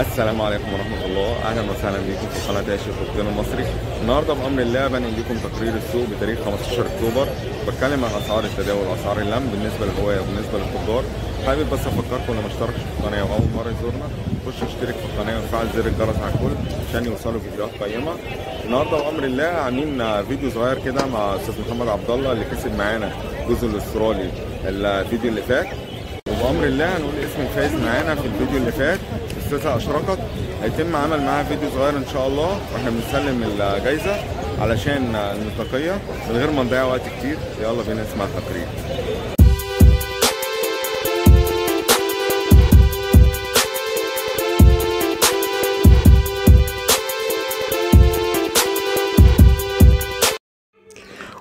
السلام عليكم ورحمة الله أهلا وسهلا بكم في قناة عيش الفلسطيني المصري النهاردة بأمر الله لكم تقرير السوق بتاريخ 15 أكتوبر بتكلم عن أسعار التداول وأسعار اللم بالنسبة للهواية وبالنسبة للتجار حابب بس أفكركم اللي ما اشتركش في القناة وأول مرة يزورنا خش اشترك في القناة وفعل زر الجرس على الكل عشان يوصلوا فيديوهات قيمة النهاردة بأمر الله عاملين فيديو صغير كده مع أستاذ محمد عبد الله اللي كسب معانا الجزء الأسترالي الفيديو اللي فات وبأمر الله هنقول اسم الفايز معانا في الفيديو اللي فات الاستاذه اشركت هيتم عمل معاها فيديو صغير ان شاء الله واحنا بنسلم الجايزه علشان النطاقيه من غير ما نضيع وقت كتير يلا بينا نسمع التقرير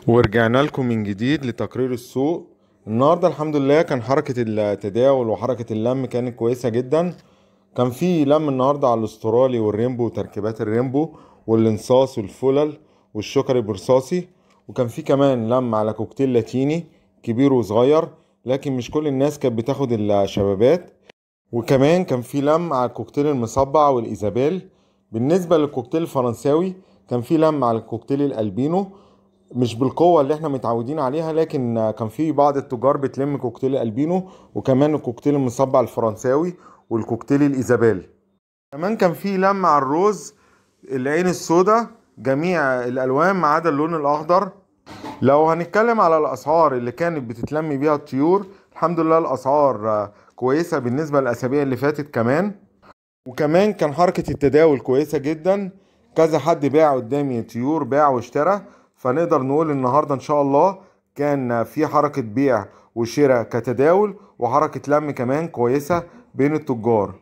ورجعنا لكم من جديد لتقرير السوق النهارده الحمد لله كان حركه التداول وحركه اللم كانت كويسه جدا كان في لم النهارده على الاسترالي والريمبو وتركيبات الريمبو والانصاص والفلل والشكر برصاصي وكان في كمان لم على كوكتيل لاتيني كبير وصغير لكن مش كل الناس كانت بتاخد الشبابات وكمان كان في لم على الكوكتيل المصبع والايزابيل بالنسبة للكوكتيل الفرنساوي كان في لم على الكوكتيل الالبينو مش بالقوة اللي احنا متعودين عليها لكن كان في بعض التجار بتلم كوكتيل الالبينو وكمان الكوكتيل المصبع الفرنساوي والكوكتيل الايزابيل كمان كان في لمع على الروز العين السوداء جميع الالوان ما عدا اللون الاخضر لو هنتكلم على الاسعار اللي كانت بتتلم بيها الطيور الحمد لله الاسعار كويسه بالنسبه للاسابيع اللي فاتت كمان وكمان كان حركه التداول كويسه جدا كذا حد باع قدامي طيور باع واشترى فنقدر نقول النهارده ان شاء الله كان في حركه بيع وشراء كتداول وحركه لم كمان كويسه بين التجار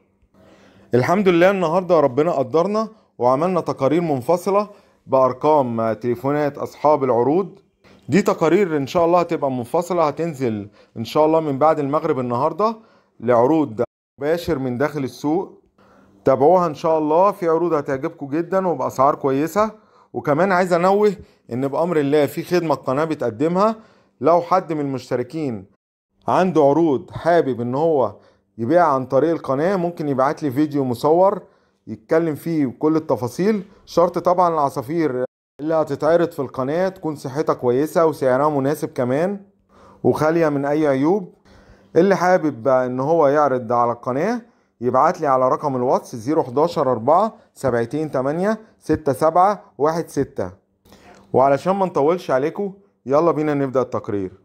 الحمد لله النهاردة ربنا قدرنا وعملنا تقارير منفصلة بأرقام تليفونات أصحاب العروض دي تقارير إن شاء الله هتبقى منفصلة هتنزل إن شاء الله من بعد المغرب النهاردة لعروض مباشر من داخل السوق تابعوها إن شاء الله في عروض هتعجبكم جدا وبأسعار كويسة وكمان عايز أنوه إن بأمر الله في خدمة القناة بتقدمها لو حد من المشتركين عنده عروض حابب إن هو يبيع عن طريق القناه ممكن يبعت لي فيديو مصور يتكلم فيه بكل التفاصيل شرط طبعا العصافير اللي هتتعرض في القناه تكون صحتها كويسه وسعرها مناسب كمان وخاليه من اي عيوب اللي حابب ان هو يعرض على القناه يبعت لي على رقم الواتس 011 4 7 8 6 7 1 6 وعلشان ما نطولش عليكم يلا بينا نبدا التقرير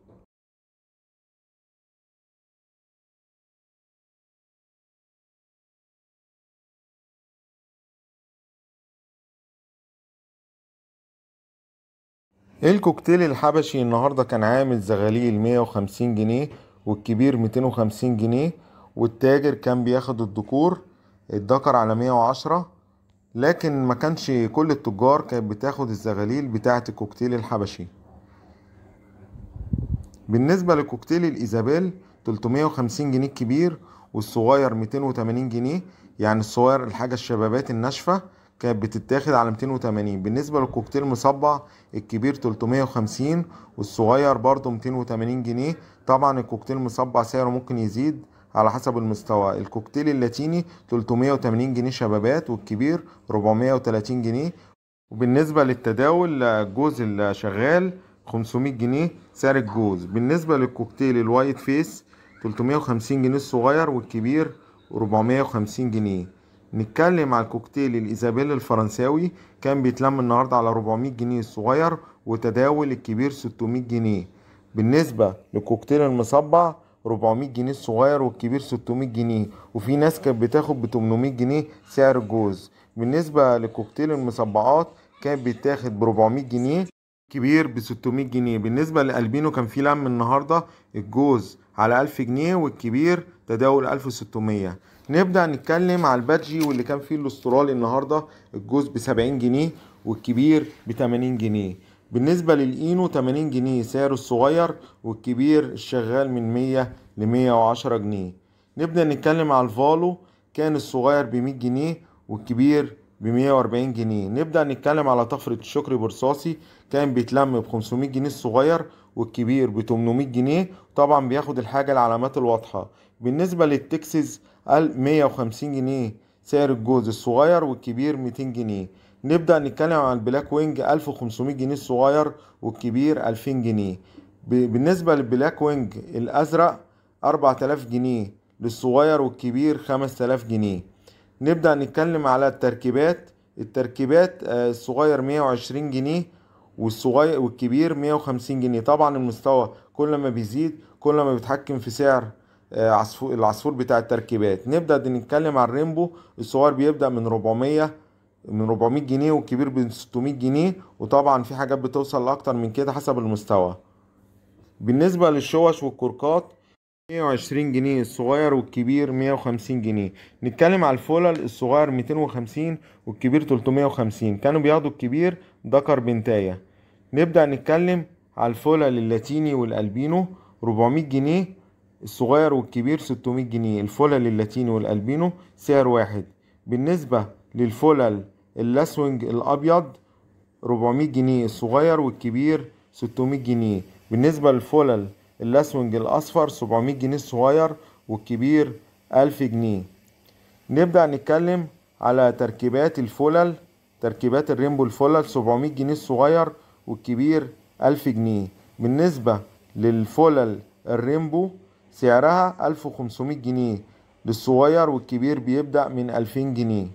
الكوكتيل الحبشي النهارده كان عامل زغاليل 150 جنيه والكبير 250 جنيه والتاجر كان بياخد الذكور الذكر على 110 لكن ما كانش كل التجار كانت بتاخد الزغاليل بتاعة الكوكتيل الحبشي بالنسبة لكوكتيل الإيزابيل 350 جنيه الكبير والصغير 280 جنيه يعني الصغير الحاجة الشبابات الناشفة كانت بتتاخد على 280 بالنسبة للكوكتيل مصبع الكبير 350 والصغير برضو 280 جنيه طبعا الكوكتيل مصبع سعره ممكن يزيد على حسب المستوى الكوكتيل اللاتيني 380 جنيه شبابات والكبير 430 جنيه وبالنسبة للتداول الجوز الشغال 500 جنيه سعر الجوز بالنسبة للكوكتيل الوايت فيس 350 جنيه الصغير والكبير 450 جنيه نتكلم على الكوكتيل الايزابيل الفرنساوي كان بيتلم النهارده على 400 جنيه الصغير وتداول الكبير 600 جنيه بالنسبه للكوكتيل المصبع 400 جنيه الصغير والكبير 600 جنيه وفي ناس كانت بتاخد ب 800 جنيه سعر الجوز بالنسبه لكوكتيل المصبعات كان بيتاخد ب 400 جنيه كبير ب 600 جنيه بالنسبه للالبينو كان في لم النهارده الجوز على 1000 جنيه والكبير تداول 1600 نبدأ نتكلم على البادجي واللي كان فيه الاسترالي النهاردة الجزء ب 70 جنيه والكبير ب 80 جنيه بالنسبة للإينو 80 جنيه سعره الصغير والكبير الشغال من 100 ل 110 جنيه نبدأ نتكلم على الفالو كان الصغير ب 100 جنيه والكبير ب 140 جنيه نبدأ نتكلم على طفرة شكري برصاصي كان بيتلم ب 500 جنيه الصغير والكبير ب 800 جنيه طبعا بياخد الحاجة العلامات الواضحة بالنسبة للتكسس قال 150 جنيه سعر الجوز الصغير والكبير 200 جنيه نبدأ نتكلم عن البلاك وينج 1500 جنيه الصغير والكبير 2000 جنيه بالنسبة للبلاك وينج الأزرق 4000 جنيه للصغير والكبير 5000 جنيه نبدأ نتكلم على التركيبات التركيبات آه، الصغير 120 جنيه والصغير والكبير 150 جنيه طبعا المستوى كل ما بيزيد كل ما بيتحكم في سعر آه، العصفور بتاع التركيبات نبدا نتكلم على الريمبو الصغير بيبدا من 400 من 400 جنيه والكبير من 600 جنيه وطبعا في حاجات بتوصل لاكتر من كده حسب المستوى بالنسبه للشوش والكركات 120 جنيه الصغير والكبير 150 جنيه نتكلم على الفولل الصغير 250 والكبير 350 كانوا بياخدوا الكبير دكر بنتايا نبدأ نتكلم على الفولل اللاتيني والألبينو 400 جنيه الصغير والكبير 600 جنيه الفولل اللاتيني والألبينو سعر واحد بالنسبة للفولل اللاسوينج الأبيض 400 جنيه الصغير والكبير 600 جنيه بالنسبة للفولل الأسونج الأصفر 700 جنيه الصغير والكبير 1000 جنيه نبدأ نتكلم على تركيبات الفلل تركيبات الريمبو الفلل 700 جنيه الصغير والكبير 1000 جنيه بالنسبة للفلل الريمبو سعرها 1500 جنيه للصغير والكبير بيبدأ من 2000 جنيه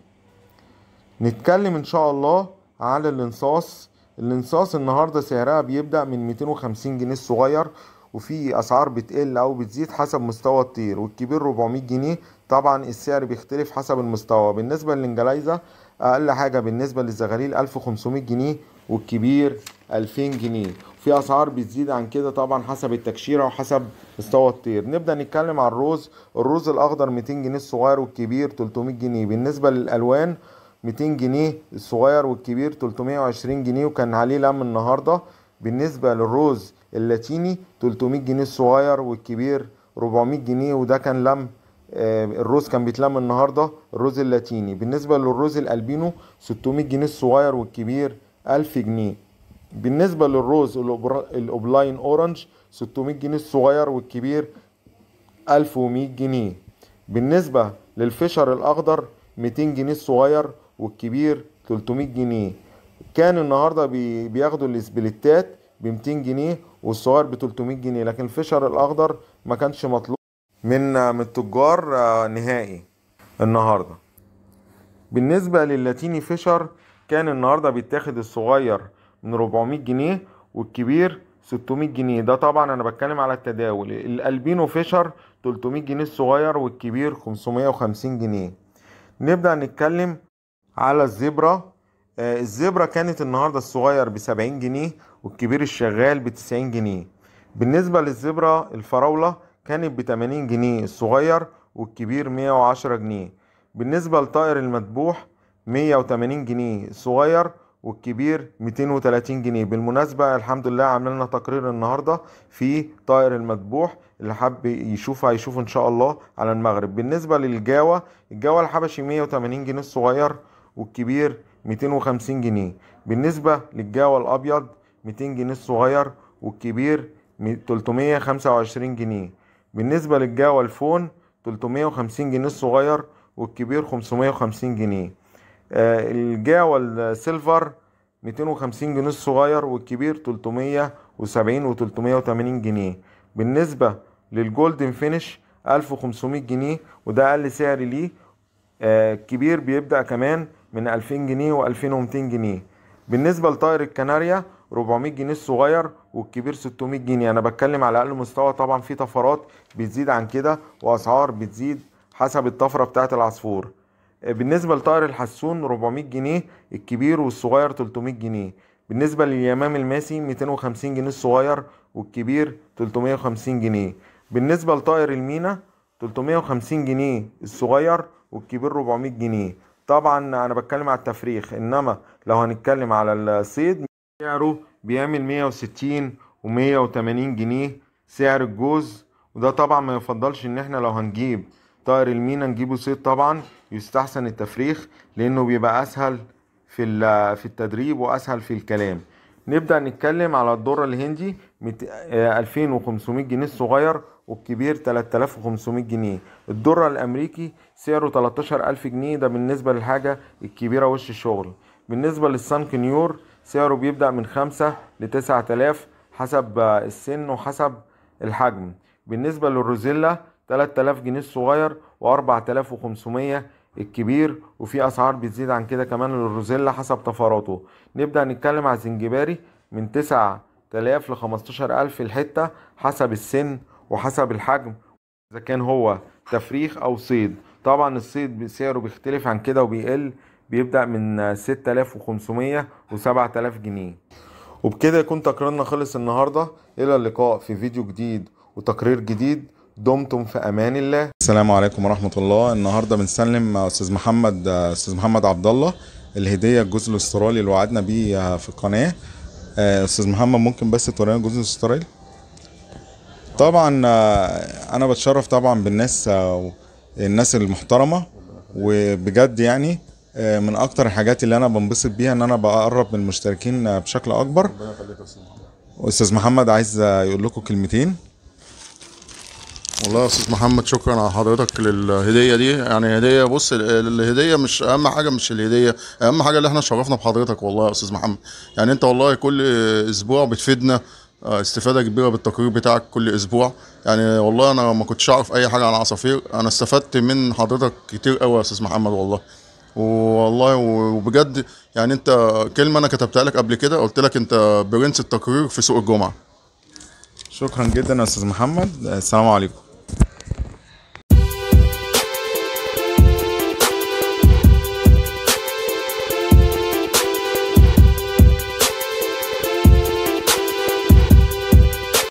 نتكلم ان شاء الله على الانصاص الانصاص النهاردة سعرها بيبدأ من 250 جنيه الصغير وفي اسعار بتقل او بتزيد حسب مستوى الطير والكبير 400 جنيه طبعا السعر بيختلف حسب المستوى بالنسبه للانجلايزه اقل حاجه بالنسبه للزغاليل 1500 جنيه والكبير 2000 جنيه في اسعار بتزيد عن كده طبعا حسب التكشيره وحسب مستوى الطير نبدا نتكلم عن الروز الروز الاخضر 200 جنيه الصغير والكبير 300 جنيه بالنسبه للالوان 200 جنيه الصغير والكبير 320 جنيه وكان عليه لم النهارده بالنسبة للروز اللاتيني 300 جنيه الصغير والكبير 400 جنيه وده كان لم آه، الروز كان بيتلم النهاردة الروز اللاتيني بالنسبة للروز الألبينو 600 جنيه الصغير والكبير 1000 جنيه بالنسبة للروز الأوبلاين أورنج 600 جنيه الصغير والكبير 1100 جنيه بالنسبة للفشر الأخضر 200 جنيه الصغير والكبير 300 جنيه كان النهارده بياخدوا السبليتات ب 200 جنيه والصغير ب 300 جنيه لكن الفشر الاخضر ما كانش مطلوب من من التجار آه، نهائي النهارده بالنسبه للاتيني فشر كان النهارده بيتاخد الصغير من 400 جنيه والكبير 600 جنيه ده طبعا انا بتكلم على التداول الالبينو فيشر 300 جنيه الصغير والكبير 550 جنيه نبدا نتكلم على الزبرة آه، الزبرة كانت النهاردة الصغير بسبعين جنيه والكبير الشغال بتسعين جنيه بالنسبة للزبرة الفراولة كانت بتمانين جنيه الصغير والكبير مية وعشرة جنيه بالنسبة لطائر المذبوح مية وتمانين جنيه الصغير والكبير 230 جنيه بالمناسبة الحمد لله عملنا تقرير النهاردة في طائر المذبوح اللي حب يشوفها يشوف ان شاء الله على المغرب بالنسبة للجاوة الجاوة الحبشي 180 جنيه الصغير والكبير 250 جنيه بالنسبة للجاوة الأبيض 200 جنيه الصغير والكبير 325 جنيه بالنسبة للجاوة الفون 350 جنيه الصغير والكبير 550 جنيه آه الجاوة السيلفر 250 جنيه الصغير والكبير 370 و 380 جنيه بالنسبة للجولدن فينش 1500 جنيه وده أقل سعر ليه آه الكبير بيبدأ كمان من 2000 جنيه و2200 جنيه بالنسبه لطائر الكناريا 400 جنيه الصغير والكبير 600 جنيه انا بتكلم على اقل مستوى طبعا في طفرات بتزيد عن كده واسعار بتزيد حسب الطفره بتاعه العصفور آه، بالنسبه لطائر الحسون 400 جنيه الكبير والصغير 300 جنيه بالنسبه لليمام الماسي 250 جنيه الصغير والكبير 350 جنيه بالنسبه لطائر المينا 350 جنيه الصغير والكبير 400 جنيه طبعا انا بتكلم على التفريخ انما لو هنتكلم على الصيد سعره بيعمل 160 و180 جنيه سعر الجوز وده طبعا ما يفضلش ان احنا لو هنجيب طائر المينا نجيبه صيد طبعا يستحسن التفريخ لانه بيبقى اسهل في في التدريب واسهل في الكلام نبدا نتكلم على الدره الهندي 2500 آه، جنيه الصغير والكبير 3500 جنيه الدرة الامريكي سعره 13000 جنيه ده بالنسبة للحاجة الكبيرة وش الشغل بالنسبة للسانك نيور سعره بيبدأ من 5 ل 9000 حسب السن وحسب الحجم بالنسبة للروزيلا 3000 جنيه الصغير و4500 الكبير وفي اسعار بتزيد عن كده كمان للروزيلا حسب طفراته نبدأ نتكلم على الزنجباري من 9000 ل 15000 الحتة حسب السن وحسب الحجم اذا كان هو تفريخ او صيد طبعا الصيد سعره بيختلف عن كده وبيقل بيبدأ من 6500 و7000 جنيه وبكده يكون تقريرنا خلص النهاردة إلى اللقاء في فيديو جديد وتقرير جديد دمتم في أمان الله السلام عليكم ورحمة الله النهاردة بنسلم أستاذ محمد أستاذ محمد عبد الله الهدية الجزء الاسترالي اللي وعدنا بيه في القناة أستاذ محمد ممكن بس تورينا الجزء الاسترالي طبعا آه، انا بتشرف طبعا بالناس آه، الناس المحترمه وبجد يعني آه، من اكتر الحاجات اللي انا بنبسط بيها ان انا بقرب من المشتركين بشكل اكبر استاذ محمد عايز يقول لكم كلمتين والله يا استاذ محمد شكرا على حضرتك للهديه دي يعني هديه بص الهديه مش اهم حاجه مش الهديه اهم حاجه اللي احنا شرفنا بحضرتك والله يا استاذ محمد يعني انت والله كل اسبوع بتفيدنا آه، استفاده كبيره بالتقرير بتاعك كل اسبوع يعني والله انا ما كنتش اعرف اي حاجه عن عصافير انا استفدت من حضرتك كتير قوي يا استاذ محمد والله والله وبجد يعني انت كلمه انا كتبتها لك قبل كده قلت لك انت برنس التقرير في سوق الجمعه شكرا جدا يا استاذ محمد السلام عليكم